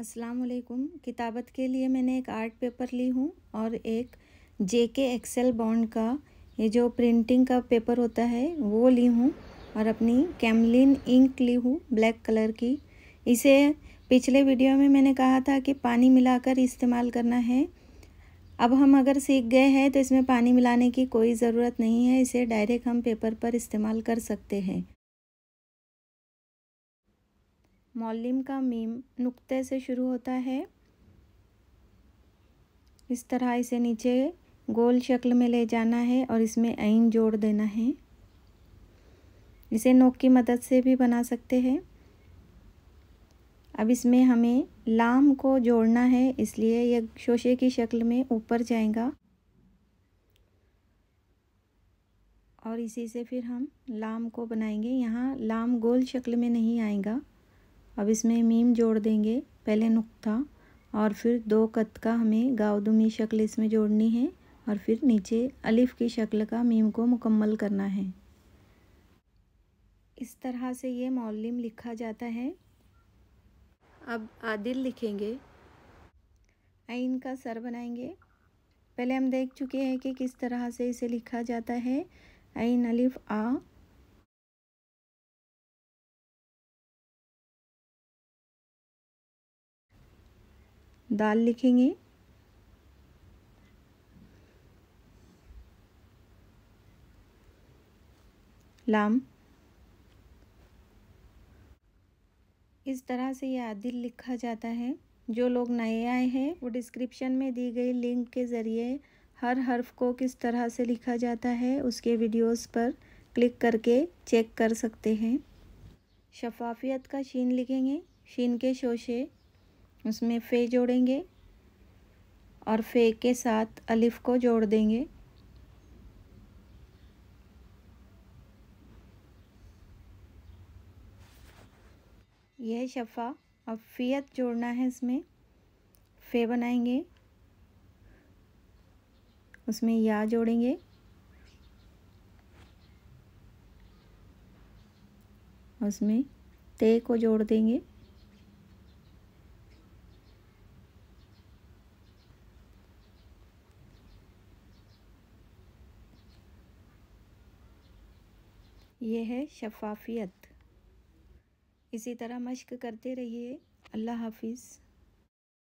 असलकुम किताबत के लिए मैंने एक आर्ट पेपर ली हूँ और एक जे के एक्सेल बॉन्ड का ये जो प्रिंटिंग का पेपर होता है वो ली हूँ और अपनी कैमलिन इंक ली हूँ ब्लैक कलर की इसे पिछले वीडियो में मैंने कहा था कि पानी मिलाकर इस्तेमाल करना है अब हम अगर सीख गए हैं तो इसमें पानी मिलाने की कोई ज़रूरत नहीं है इसे डायरेक्ट हम पेपर पर इस्तेमाल कर सकते हैं मौलिम का मीम नुक्ते से शुरू होता है इस तरह इसे नीचे गोल शक्ल में ले जाना है और इसमें ऐन जोड़ देना है इसे नोक की मदद से भी बना सकते हैं अब इसमें हमें लाम को जोड़ना है इसलिए यह शोशे की शक्ल में ऊपर जाएगा और इसी से फिर हम लाम को बनाएंगे यहाँ लाम गोल शक्ल में नहीं आएगा अब इसमें मीम जोड़ देंगे पहले नुक्ता और फिर दो कत का हमें गावदुमी शक्ल इसमें जोड़नी है और फिर नीचे अलिफ़ की शक्ल का मीम को मुकम्मल करना है इस तरह से ये मौलिम लिखा जाता है अब आदिल लिखेंगे आइन का सर बनाएंगे पहले हम देख चुके हैं कि किस तरह से इसे लिखा जाता है आइन अलिफ आ दाल लिखेंगे लाम इस तरह से यह आदिल लिखा जाता है जो लोग नए आए हैं वो डिस्क्रिप्शन में दी गई लिंक के ज़रिए हर हर्फ को किस तरह से लिखा जाता है उसके वीडियोस पर क्लिक करके चेक कर सकते हैं शफाफियत का शीन लिखेंगे शीन के शोशे उसमें फ़े जोड़ेंगे और फ़े के साथ अलिफ को जोड़ देंगे यह शफ़ा अब फ़ियत जोड़ना है इसमें फ़े बनाएंगे उसमें या जोड़ेंगे उसमें ते को जोड़ देंगे ये है शफाफियत इसी तरह मश्क करते रहिए अल्लाह हाफिज़